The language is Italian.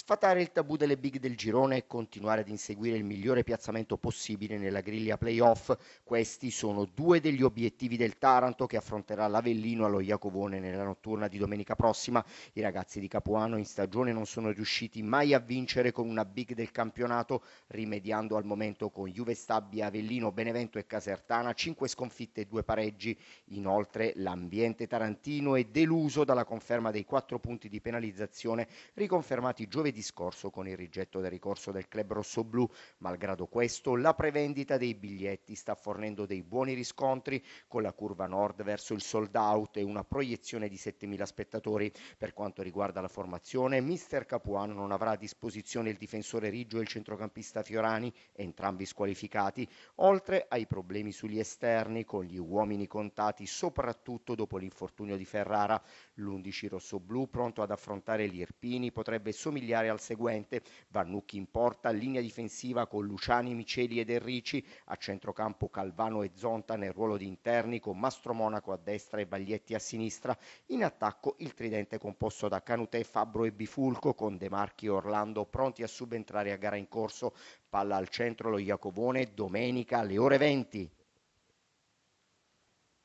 sfatare il tabù delle big del girone e continuare ad inseguire il migliore piazzamento possibile nella griglia playoff. Questi sono due degli obiettivi del Taranto che affronterà l'Avellino allo Iacovone nella notturna di domenica prossima. I ragazzi di Capuano in stagione non sono riusciti mai a vincere con una big del campionato, rimediando al momento con Juve Stabia, Avellino, Benevento e Casertana, 5 sconfitte e 2 pareggi. Inoltre l'ambiente tarantino è deluso dalla conferma dei 4 punti di penalizzazione riconfermati giovedì giovedì scorso con il rigetto del ricorso del club rossoblù. Malgrado questo, la prevendita dei biglietti sta fornendo dei buoni riscontri con la curva nord verso il sold out e una proiezione di 7.000 spettatori. Per quanto riguarda la formazione, mister Capuano non avrà a disposizione il difensore Riggio e il centrocampista Fiorani, entrambi squalificati, oltre ai problemi sugli esterni con gli uomini contati soprattutto dopo l'infortunio di Ferrara. L'11 rossoblù pronto ad affrontare gli Irpini potrebbe somigliare rimediare al seguente: Vannucchi in porta, linea difensiva con Luciani, Miceli ed Enrici, a centrocampo Calvano e Zonta nel ruolo di interni con Mastro Monaco a destra e Baglietti a sinistra, in attacco il tridente composto da Canutè, Fabbro e Bifulco con De Marchi e Orlando pronti a subentrare a gara in corso, palla al centro lo Iacovone domenica alle ore 20.